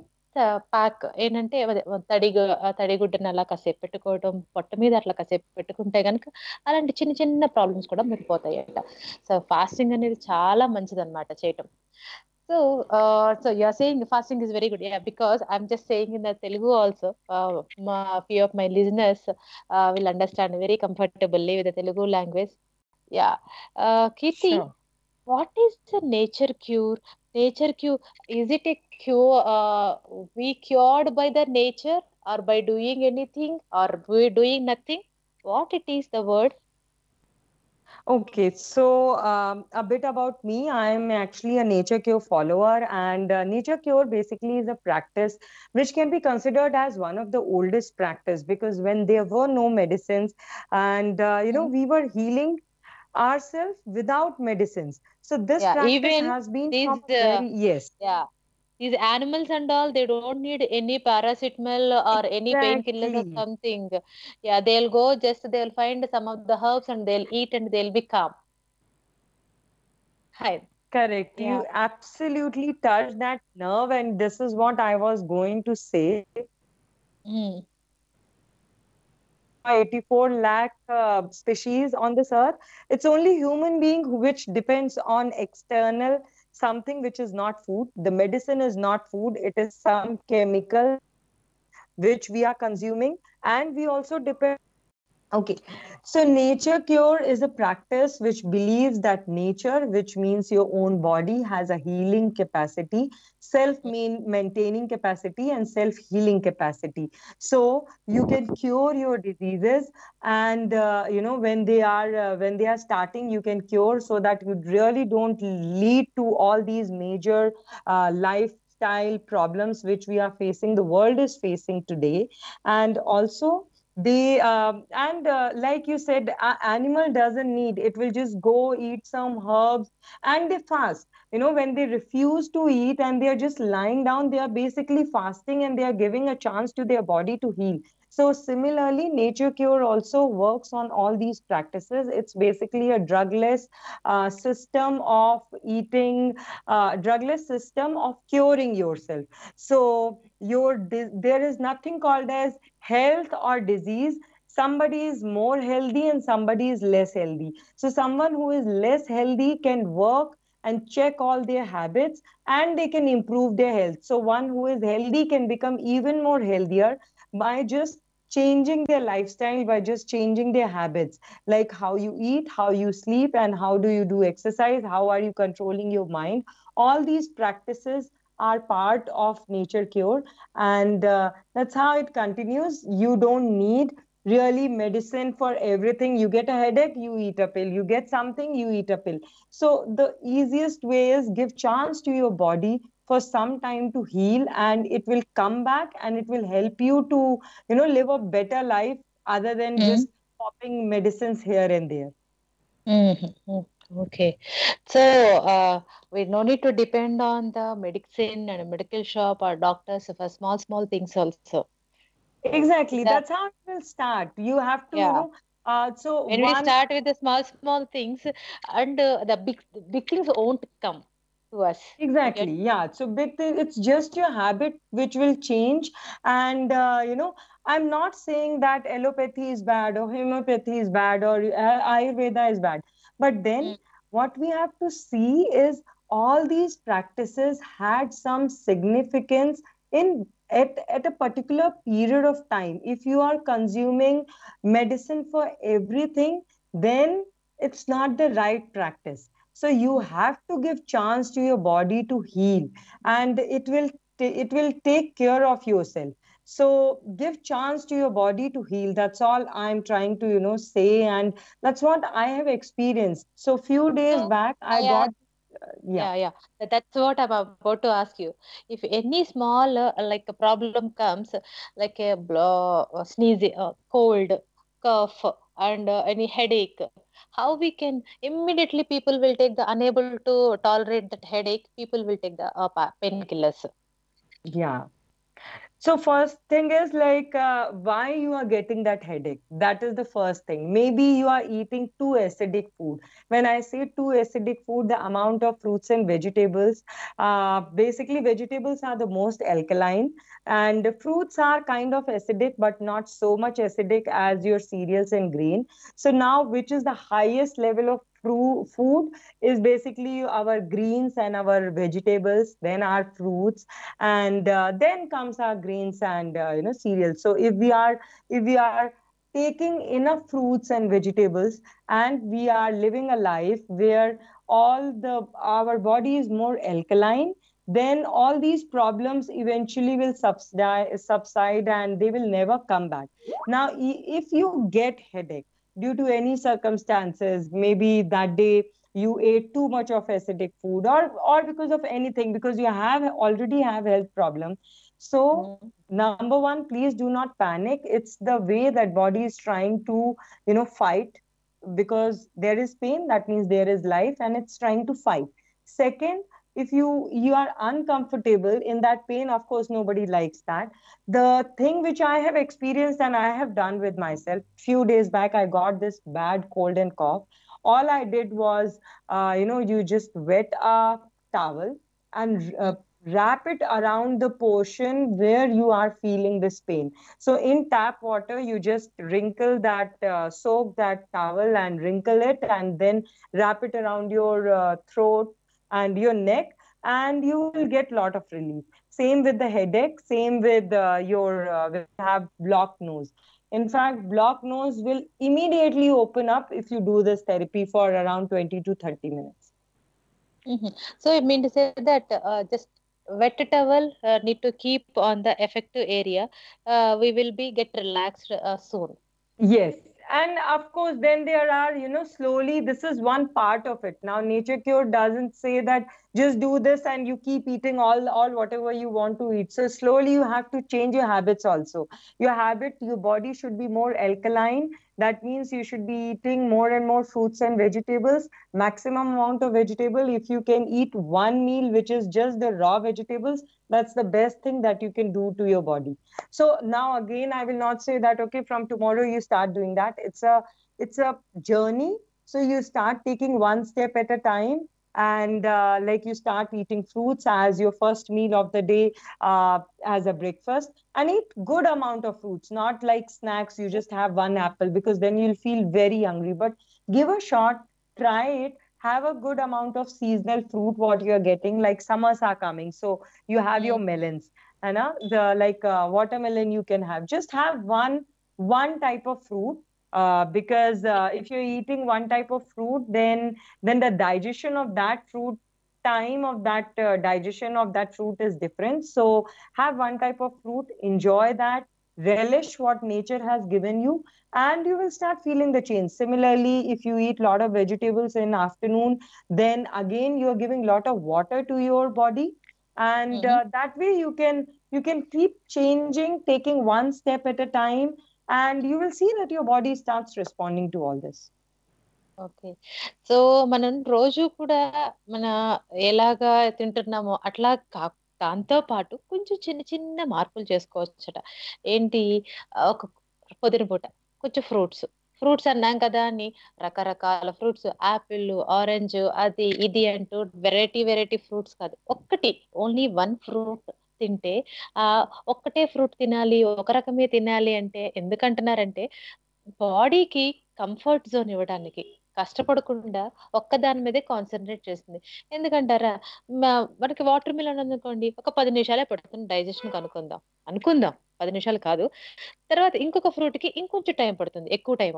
ప్యాక్ ఏంటంటే అదే తడిగు తడిగుడ్డను అలా కాసేపు పెట్టుకోవడం పొట్ట మీద అట్లా కాసేపు పెట్టుకుంటే కనుక అలాంటి చిన్న చిన్న ప్రాబ్లమ్స్ కూడా మిగిలిపోతాయట సో ఫాస్టింగ్ అనేది చాలా మంచిదన్నమాట చేయటం so so you are saying fasting is very good yeah because I'm just saying in the Telugu also మా few of my listeners will understand very comfortably with Telugu language yeah Keerthi what is the nature cure nature cure is it a cure uh, we cured by the nature or by doing anything or we doing nothing what it is the word Okay, so um, a bit about me. I'm actually a nature cure follower, and uh, nature cure basically is a practice which can be considered as one of the oldest practice because when there were no medicines, and uh, you know mm. we were healing ourselves without medicines. So this yeah, practice has been these, uh, very, yes. Yeah. These animals and all, they don't need any paracetamol or exactly. any painkillers or something. Yeah, they'll go just they'll find some of the herbs and they'll eat and they'll be calm. Hi. Correct. Yeah. You absolutely touched that nerve, and this is what I was going to say. Mm. 84 lakh uh, species on this earth. It's only human being which depends on external something which is not food. The medicine is not food. It is some chemical which we are consuming. And we also depend Okay. So, nature cure is a practice which believes that nature, which means your own body, has a healing capacity, self maintaining capacity, and self healing capacity. So, you can cure your diseases, and uh, you know when they are uh, when they are starting, you can cure so that you really don't lead to all these major uh, life problems which we are facing the world is facing today and also the um, and uh, like you said animal doesn't need it will just go eat some herbs and they fast you know when they refuse to eat and they are just lying down they are basically fasting and they are giving a chance to their body to heal so similarly, Nature Cure also works on all these practices. It's basically a drugless uh, system of eating, uh, drugless system of curing yourself. So your there is nothing called as health or disease somebody is more healthy and somebody is less healthy. So someone who is less healthy can work and check all their habits and they can improve their health. So one who is healthy can become even more healthier by just changing their lifestyle by just changing their habits like how you eat how you sleep and how do you do exercise how are you controlling your mind all these practices are part of nature cure and uh, that's how it continues you don't need really medicine for everything you get a headache you eat a pill you get something you eat a pill so the easiest way is give chance to your body for some time to heal and it will come back and it will help you to you know live a better life other than mm-hmm. just popping medicines here and there mm-hmm. okay so uh, we no need to depend on the medicine and medical shop or doctors for small small things also exactly that's, that's how it will start you have to yeah. you know uh, so when one... we start with the small small things and uh, the big big things won't come to us exactly okay? yeah so big thing it's just your habit which will change and uh, you know i'm not saying that allopathy is bad or homeopathy is bad or uh, ayurveda is bad but then mm. what we have to see is all these practices had some significance in at, at a particular period of time if you are consuming medicine for everything then it's not the right practice so you have to give chance to your body to heal and it will t- it will take care of yourself so give chance to your body to heal that's all i'm trying to you know say and that's what i have experienced so few days uh, back i yeah. got uh, yeah. yeah yeah that's what i'm about to ask you if any small uh, like a problem comes like a blow uh, sneeze uh, cold cough and uh, any headache how we can immediately people will take the unable to tolerate that headache people will take the uh, painkillers yeah so first thing is like uh, why you are getting that headache that is the first thing maybe you are eating too acidic food when i say too acidic food the amount of fruits and vegetables uh, basically vegetables are the most alkaline and fruits are kind of acidic but not so much acidic as your cereals and grain so now which is the highest level of food is basically our greens and our vegetables, then our fruits, and uh, then comes our grains and uh, you know cereals. So if we are if we are taking enough fruits and vegetables, and we are living a life where all the our body is more alkaline then all these problems eventually will subside, subside and they will never come back now if you get headache due to any circumstances maybe that day you ate too much of acidic food or or because of anything because you have already have health problem so mm-hmm. number one please do not panic it's the way that body is trying to you know fight because there is pain that means there is life and it's trying to fight second if you you are uncomfortable in that pain of course nobody likes that the thing which i have experienced and i have done with myself few days back i got this bad cold and cough all i did was uh, you know you just wet a towel and uh, wrap it around the portion where you are feeling this pain. So in tap water, you just wrinkle that, uh, soak that towel and wrinkle it, and then wrap it around your uh, throat and your neck and you will get lot of relief same with the headache same with uh, your uh, have blocked nose in fact blocked nose will immediately open up if you do this therapy for around 20 to 30 minutes mm-hmm. so it means to say that uh, just wet towel uh, need to keep on the effective area uh, we will be get relaxed uh, soon yes and of course then there are you know slowly this is one part of it now nature cure doesn't say that just do this and you keep eating all all whatever you want to eat so slowly you have to change your habits also your habit your body should be more alkaline that means you should be eating more and more fruits and vegetables maximum amount of vegetable if you can eat one meal which is just the raw vegetables that's the best thing that you can do to your body so now again i will not say that okay from tomorrow you start doing that it's a it's a journey so you start taking one step at a time and uh, like you start eating fruits as your first meal of the day uh, as a breakfast and eat good amount of fruits not like snacks you just have one apple because then you'll feel very hungry but give a shot try it have a good amount of seasonal fruit what you're getting like summers are coming so you have your melons and uh, the like uh, watermelon you can have just have one one type of fruit uh, because uh, if you're eating one type of fruit then then the digestion of that fruit time of that uh, digestion of that fruit is different so have one type of fruit enjoy that relish what nature has given you and you will start feeling the change similarly if you eat a lot of vegetables in afternoon then again you are giving lot of water to your body and uh, mm-hmm. uh, that way you can you can keep changing taking one step at a time and you will see that your body starts responding to all this okay so మనం రోజు కూడా మన ఎలాగా తింటున్నామో అట్లా కా దాంతో పాటు కొంచెం చిన్న చిన్న మార్పులు చేసుకోవచ్చట ఏంటి ఒక పొదిన పూట కొంచెం ఫ్రూట్స్ ఫ్రూట్స్ అన్నాం కదా అని రకరకాల ఫ్రూట్స్ యాపిల్ ఆరెంజ్ అది ఇది అంటూ వెరైటీ వెరైటీ ఫ్రూట్స్ కాదు ఒక్కటి ఓన్లీ వన్ ఫ్రూట్ తింటే ఆ ఒక్కటే ఫ్రూట్ తినాలి ఒక రకమే తినాలి అంటే ఎందుకంటున్నారంటే బాడీకి కంఫర్ట్ జోన్ ఇవ్వడానికి కష్టపడకుండా ఒక్క దాని మీదే కాన్సన్ట్రేట్ చేస్తుంది ఎందుకంటారా మనకి వాటర్ మిలన్ అనుకోండి ఒక పది నిమిషాలే పడుతుంది డైజెషన్ అనుకుందాం అనుకుందాం పది నిమిషాలు కాదు తర్వాత ఇంకొక ఫ్రూట్ కి ఇంకొంచెం టైం పడుతుంది ఎక్కువ టైం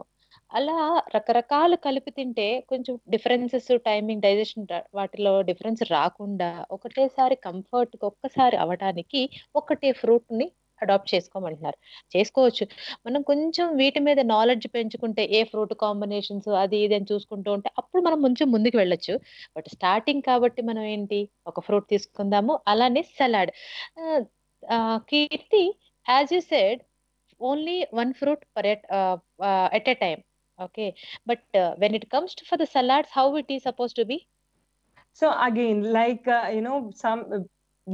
అలా రకరకాలు కలిపి తింటే కొంచెం డిఫరెన్సెస్ టైమింగ్ డైజెషన్ వాటిలో డిఫరెన్స్ రాకుండా ఒకటేసారి కంఫర్ట్ ఒక్కసారి అవడానికి ఒకటే ఫ్రూట్ ని అడాప్ట్ చేసుకోమంటున్నారు చేసుకోవచ్చు మనం కొంచెం వీటి మీద నాలెడ్జ్ పెంచుకుంటే ఏ ఫ్రూట్ కాంబినేషన్స్ అది ఇది అని చూసుకుంటూ ఉంటే అప్పుడు మనం కొంచెం ముందుకు వెళ్ళొచ్చు బట్ స్టార్టింగ్ కాబట్టి మనం ఏంటి ఒక ఫ్రూట్ తీసుకుందాము అలానే salad Keerthi as you said only one fruit per at at a time okay but when it comes to for the salads how it is suppose to be so again like you know some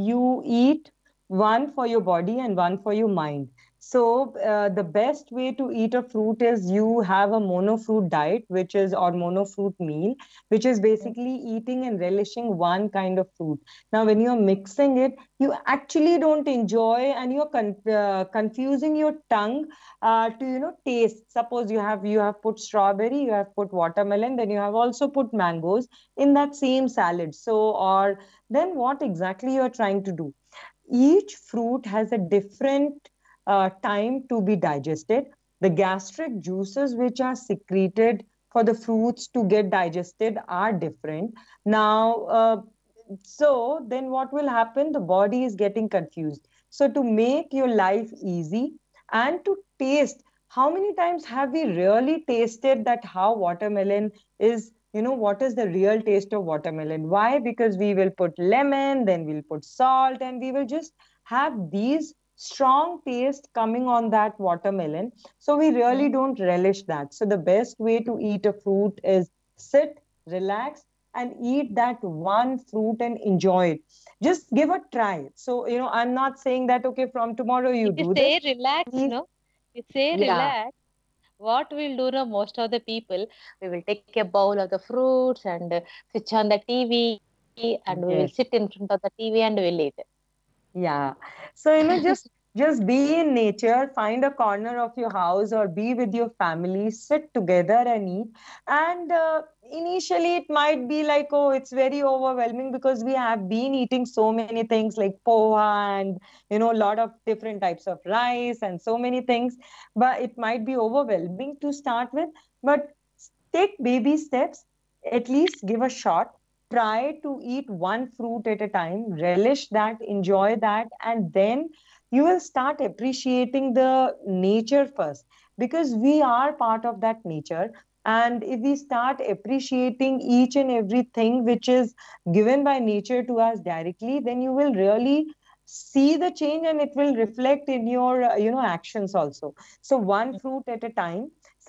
you eat one for your body and one for your mind. So uh, the best way to eat a fruit is you have a monofruit diet, which is or monofruit meal, which is basically eating and relishing one kind of fruit. Now, when you're mixing it, you actually don't enjoy, and you're con- uh, confusing your tongue uh, to you know taste. Suppose you have you have put strawberry, you have put watermelon, then you have also put mangoes in that same salad. So, or then what exactly you're trying to do? each fruit has a different uh, time to be digested. The gastric juices which are secreted for the fruits to get digested are different. Now, uh, so then what will happen? The body is getting confused. So, to make your life easy and to taste, how many times have we really tasted that how watermelon is you know what is the real taste of watermelon why because we will put lemon then we'll put salt and we will just have these strong taste coming on that watermelon so we really mm-hmm. don't relish that so the best way to eat a fruit is sit relax and eat that one fruit and enjoy it just give a try so you know i'm not saying that okay from tomorrow you, you do say this. relax no you say relax what we'll do now, most of the people, we will take a bowl of the fruits and uh, switch on the TV and yes. we will sit in front of the TV and we'll eat. Yeah. So, you know, just just be in nature find a corner of your house or be with your family sit together and eat and uh, initially it might be like oh it's very overwhelming because we have been eating so many things like poha and you know a lot of different types of rice and so many things but it might be overwhelming to start with but take baby steps at least give a shot try to eat one fruit at a time relish that enjoy that and then you will start appreciating the nature first because we are part of that nature and if we start appreciating each and everything which is given by nature to us directly then you will really see the change and it will reflect in your uh, you know actions also so one fruit at a time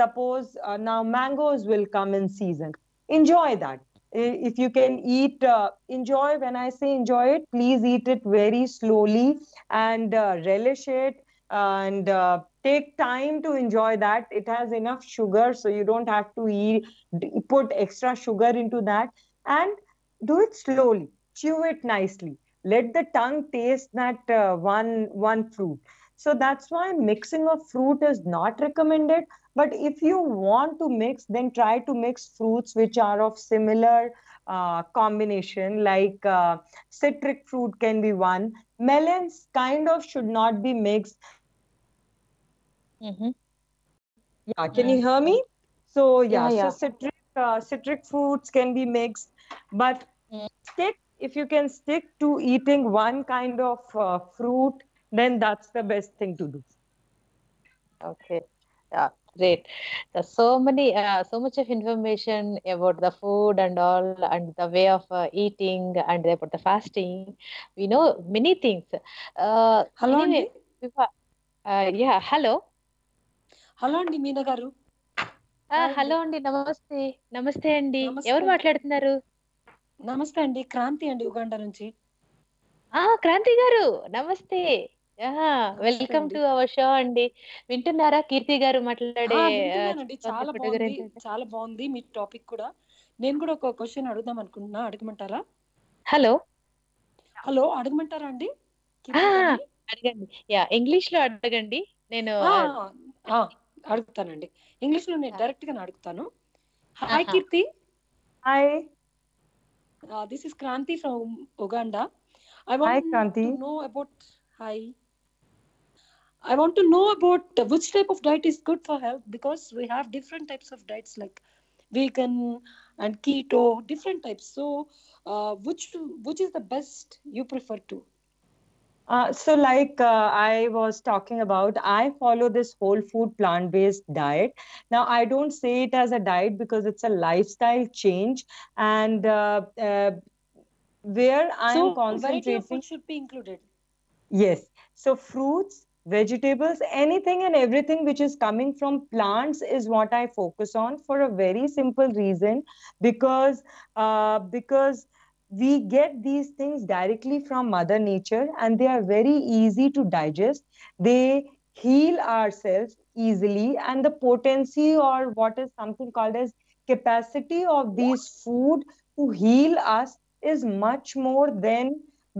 suppose uh, now mangoes will come in season enjoy that if you can eat uh, enjoy when i say enjoy it please eat it very slowly and uh, relish it and uh, take time to enjoy that it has enough sugar so you don't have to eat put extra sugar into that and do it slowly chew it nicely let the tongue taste that uh, one one fruit so that's why mixing of fruit is not recommended but if you want to mix, then try to mix fruits which are of similar uh, combination, like uh, citric fruit can be one. Melons kind of should not be mixed. Mm-hmm. Yeah, can yeah. you hear me? So yeah, yeah, yeah. so citric uh, citric fruits can be mixed, but mm. stick if you can stick to eating one kind of uh, fruit, then that's the best thing to do. Okay. Yeah. great. There's so many, uh, so much of information about the food and all, and the way of uh, eating and about the fasting. We know many things. Uh, hello, anyway, uh, yeah. Hello. Hello అండి మీనా గారు hello అండి నమస్తే నమస్తే అండి ఎవరు మాట్లాడుతున్నారు నమస్తే అండి క్రాంతి అండి ఉగాండా నుంచి క్రాంతి గారు నమస్తే వెల్కమ్ టు అవర్ షో అండి. వింటున్నారా కీర్తి గారు మాట్లాడే చాలా బాగుంది చాలా బాగుంది మీ టాపిక్ కూడా. నేను కూడా ఒక క్వశ్చన్ అడుగుదాం అనుకుంటున్నా. అడగమంటారా? హలో! హలో! అడగమంటారా అండి? అడగండి. అడగండి. నేను ఆ! ఇంగ్లీష్ లో నేను డైరెక్ట్ గా అడుగుతాను. Hi Keerthi. Hi this is Kranthi from Uganda I want to know about hi I want to know about which type of diet is good for health because we have different types of diets like vegan and keto, different types. So, uh, which which is the best you prefer to? Uh, so, like uh, I was talking about, I follow this whole food plant based diet. Now, I don't say it as a diet because it's a lifestyle change, and uh, uh, where I am so concentrating. So, should be included. Yes. So, fruits, vegetables anything and everything which is coming from plants is what i focus on for a very simple reason because uh, because we get these things directly from mother nature and they are very easy to digest they heal ourselves easily and the potency or what is something called as capacity of these food to heal us is much more than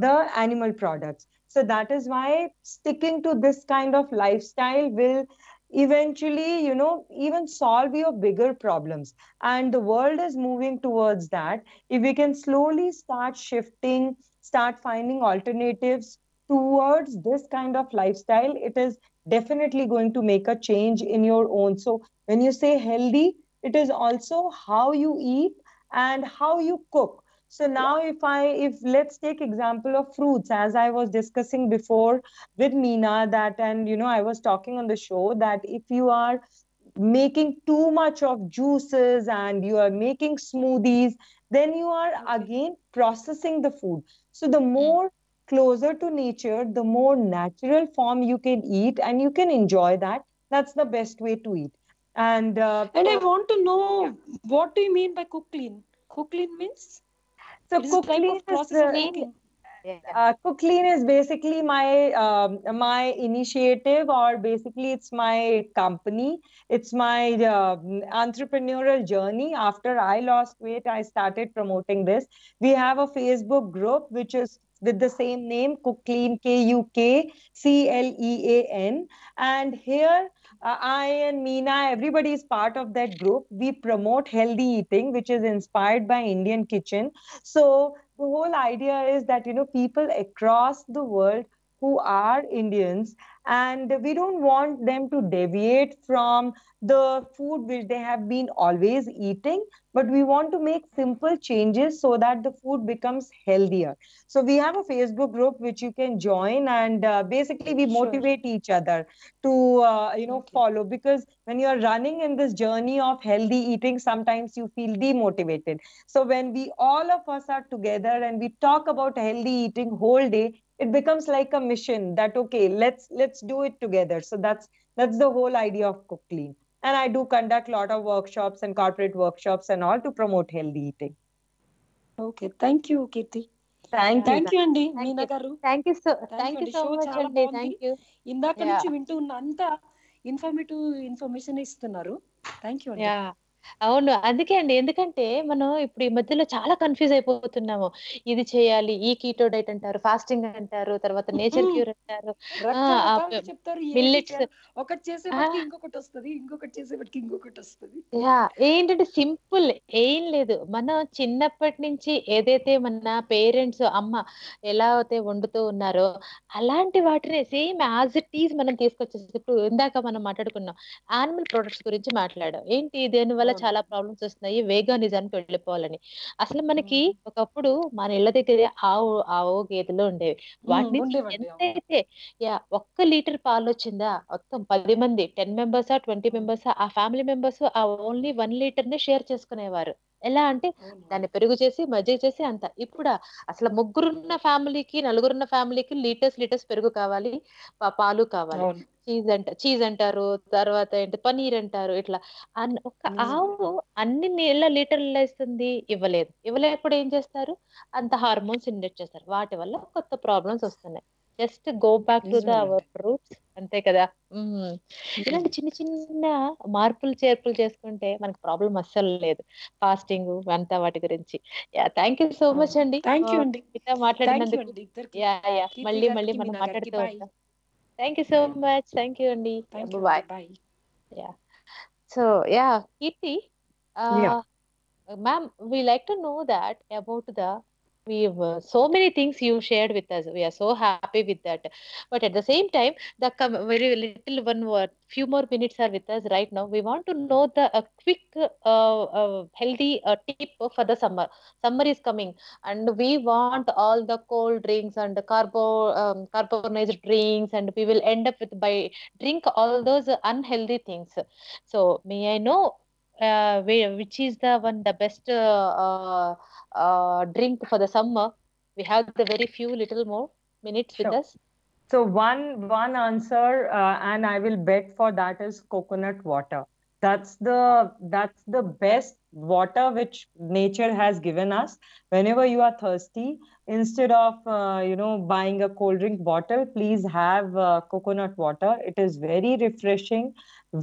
the animal products so that is why sticking to this kind of lifestyle will eventually you know even solve your bigger problems and the world is moving towards that if we can slowly start shifting start finding alternatives towards this kind of lifestyle it is definitely going to make a change in your own so when you say healthy it is also how you eat and how you cook so now if i if let's take example of fruits as i was discussing before with mina that and you know i was talking on the show that if you are making too much of juices and you are making smoothies then you are again processing the food so the hmm. more closer to nature the more natural form you can eat and you can enjoy that that's the best way to eat and uh, and i uh, want to know yeah. what do you mean by cook clean cook clean means so cook clean is uh, cook clean is basically my um, my initiative or basically it's my company it's my uh, entrepreneurial journey after i lost weight i started promoting this we have a facebook group which is with the same name cook clean k u k c l e a n and here uh, I and Meena, everybody is part of that group. We promote healthy eating, which is inspired by Indian kitchen. So the whole idea is that you know people across the world who are Indians, and we don't want them to deviate from the food which they have been always eating, but we want to make simple changes so that the food becomes healthier. So, we have a Facebook group which you can join, and uh, basically, we motivate sure. each other to, uh, you know, okay. follow because when you're running in this journey of healthy eating, sometimes you feel demotivated. So, when we all of us are together and we talk about healthy eating whole day, it becomes like a mission that okay let's let's do it together so that's that's the whole idea of cook clean and i do conduct a lot of workshops and corporate workshops and all to promote healthy eating okay thank you Keerthi thank you అండి Meena garu thank you thank so much అండి thank you ఇందాక నుంచి వింటూ ఉన్న అంతా informative information ఇస్తున్నారు thank you అండి అవును. అందుకే అండి. ఎందుకంటే మనం ఇప్పుడు ఈ మధ్యలో చాలా కన్‌ఫ్యూజ్ అయిపోతున్నాము. ఇది చేయాలి. ఈ కీటో డైట్ అంటారు. ఫాస్టింగ్ అంటారు. తర్వాత నేచర్ క్యూర్ అంటారు. చెప్తారు. ఒకటి ఇంకొకటి ఏంటంటే సింపుల్ ఏం లేదు. మనం చిన్నప్పటి నుంచి ఏదైతే మన పేరెంట్స్, అమ్మ ఎలా అయితే వండుతూ ఉన్నారో, అలాంటి వాటినే సేమ్ యాజ్ ఇట్ ఈజ్ మనం తీసుకొచ్చేసి ఇప్పుడు ఇందాక మనం మాట్లాడుకున్నాం. ఆనిమల్ ప్రొడక్ట్స్ గురించి మాట్లాడాం. ఏంటి? దేనివల్ల చాలా ప్రాబ్లమ్స్ వస్తున్నాయి వేగా నిజానికి వెళ్ళిపోవాలని అసలు మనకి ఒకప్పుడు మన ఇళ్ళ దగ్గర ఆవు ఆవు గేదెలు ఉండేవి వాటిని ఎంతైతే ఒక్క లీటర్ పాలు వచ్చిందా మొత్తం పది మంది టెన్ మెంబర్స్ ఆ ట్వంటీ మెంబర్స్ ఆ ఫ్యామిలీ మెంబర్స్ ఆ ఓన్లీ వన్ లీటర్ నే షేర్ చేసుకునేవారు ఎలా అంటే దాన్ని పెరుగు చేసి మజ్జిగ చేసి అంత ఇప్పుడు అసలు ముగ్గురున్న ఫ్యామిలీకి నలుగురున్న ఫ్యామిలీకి లీటర్స్ లీటర్స్ పెరుగు కావాలి పాలు కావాలి చీజ్ అంట చీజ్ అంటారు తర్వాత ఏంటి పనీర్ అంటారు ఇట్లా ఒక ఆవు అన్ని నీళ్ళ లీటర్లు వేస్తుంది ఇవ్వలేదు ఇవ్వలేకపోతే ఏం చేస్తారు అంత హార్మోన్స్ ఇంజెక్ట్ చేస్తారు వాటి వల్ల కొత్త ప్రాబ్లమ్స్ వస్తున్నాయి just go back to the our roots అంతే కదా ఇలాంటి చిన్న చిన్న మార్పులు చేర్పులు చేసుకుంటే మనకి ప్రాబ్లం అస్సలు లేదు ఫాస్టింగ్ అంతా వాటి గురించి థ్యాంక్ యూ సో మచ్ అండి థ్యాంక్ యూ మాట్లాడినందుకు యా యా మళ్ళీ మళ్ళీ మనం మాట్లాడుతూ ఉంటాం Thank you so much. Thank you, Andy. Thank you. Bye. Bye. Yeah. So yeah, Kitty. Uh, yeah. Ma'am, we like to know that about the we've uh, so many things you shared with us we are so happy with that but at the same time the very little one word few more minutes are with us right now we want to know the a quick uh, uh, healthy uh, tip for the summer summer is coming and we want all the cold drinks and the carbo um, carbonized drinks and we will end up with by drink all those unhealthy things so may i know uh, which is the one the best uh, uh, uh, drink for the summer we have the very few little more minutes sure. with us so one one answer uh, and i will bet for that is coconut water that's the that's the best water which nature has given us whenever you are thirsty instead of uh, you know buying a cold drink bottle please have uh, coconut water it is very refreshing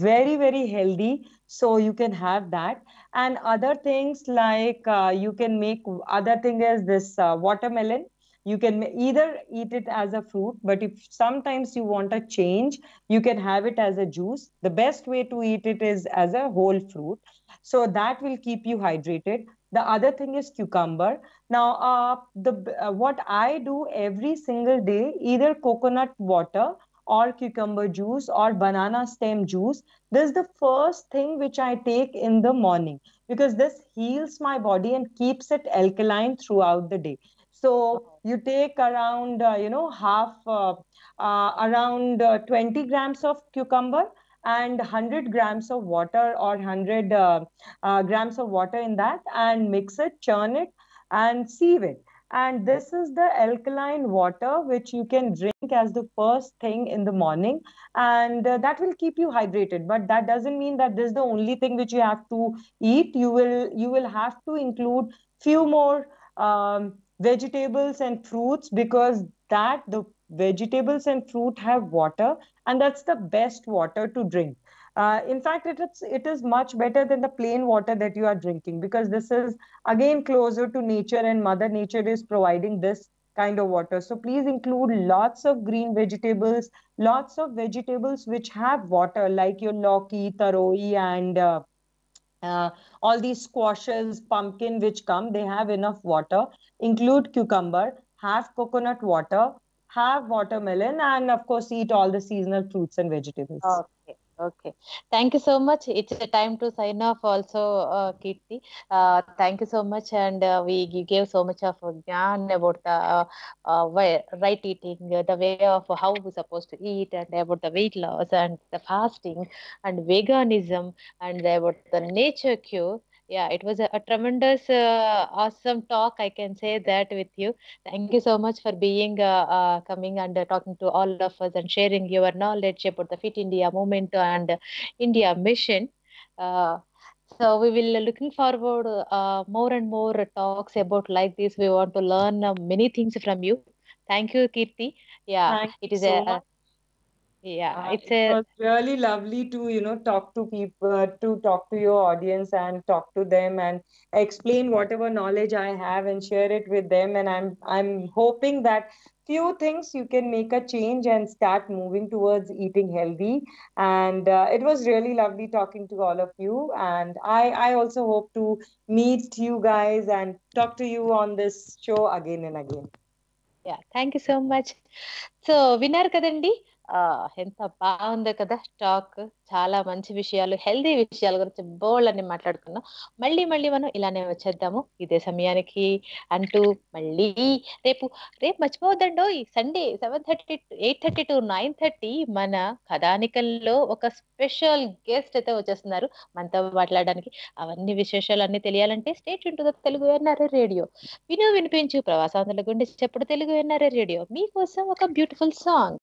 very very healthy so you can have that and other things like uh, you can make other thing is this uh, watermelon you can either eat it as a fruit but if sometimes you want a change you can have it as a juice the best way to eat it is as a whole fruit so that will keep you hydrated the other thing is cucumber now uh, the uh, what i do every single day either coconut water or cucumber juice or banana stem juice this is the first thing which i take in the morning because this heals my body and keeps it alkaline throughout the day so you take around, uh, you know, half, uh, uh, around uh, 20 grams of cucumber and 100 grams of water or 100 uh, uh, grams of water in that and mix it, churn it and sieve it. And this is the alkaline water which you can drink as the first thing in the morning. And that will keep you hydrated. But that doesn't mean that this is the only thing which you have to eat. You will, you will have to include few more um, vegetables and fruits because that the vegetables and fruit have water and that's the best water to drink uh, in fact it is, it is much better than the plain water that you are drinking because this is again closer to nature and mother nature is providing this kind of water so please include lots of green vegetables lots of vegetables which have water like your loki taroi and uh, uh, all these squashes, pumpkin which come, they have enough water, include cucumber, have coconut water, have watermelon, and of course, eat all the seasonal fruits and vegetables. Okay. Okay. Thank you so much. It's a time to sign off also, uh, Uh, thank you so much. And uh, we you gave so much of gyan about the uh, uh right eating, uh, the way of how we're supposed to eat, and about the weight loss, and the fasting, and veganism, and about the nature cure yeah it was a, a tremendous uh, awesome talk i can say that with you thank you so much for being uh, uh, coming and uh, talking to all of us and sharing your knowledge about the fit india movement and india mission uh, so we will uh, looking forward more and more talks about like this we want to learn many things from you thank you kirti yeah it is so a much yeah uh, it's a... it was really lovely to you know talk to people to talk to your audience and talk to them and explain whatever knowledge i have and share it with them and i'm i'm hoping that few things you can make a change and start moving towards eating healthy and uh, it was really lovely talking to all of you and i i also hope to meet you guys and talk to you on this show again and again yeah thank you so much so winner kadandi ఎంత బాగుంది కదా talk చాలా మంచి విషయాలు healthy విషయాల గురించి బోల్డ్ అని మాట్లాడుకున్నాం మళ్ళీ మళ్ళీ మనం ఇలానే వచ్చేద్దాము ఇదే సమయానికి అంటూ మళ్ళీ రేపు రేపు మర్చిపోవద్దండో ఈ Sunday seven thirty eight thirty to nine thirty మన కథానికల్లో ఒక స్పెషల్ గెస్ట్ అయితే వచ్చేస్తున్నారు మనతో మాట్లాడడానికి అవన్నీ విశేషాలు అన్ని తెలియాలంటే స్టేట్ ఉంటుంది తెలుగు ఎన్ఆర్ఏ రేడియో విను వినిపించు ప్రవాసాంధ్రుల గురించి చెప్పుడు తెలుగు ఎన్ఆర్ఏ రేడియో మీకోసం ఒక బ్యూటిఫుల్ సాంగ్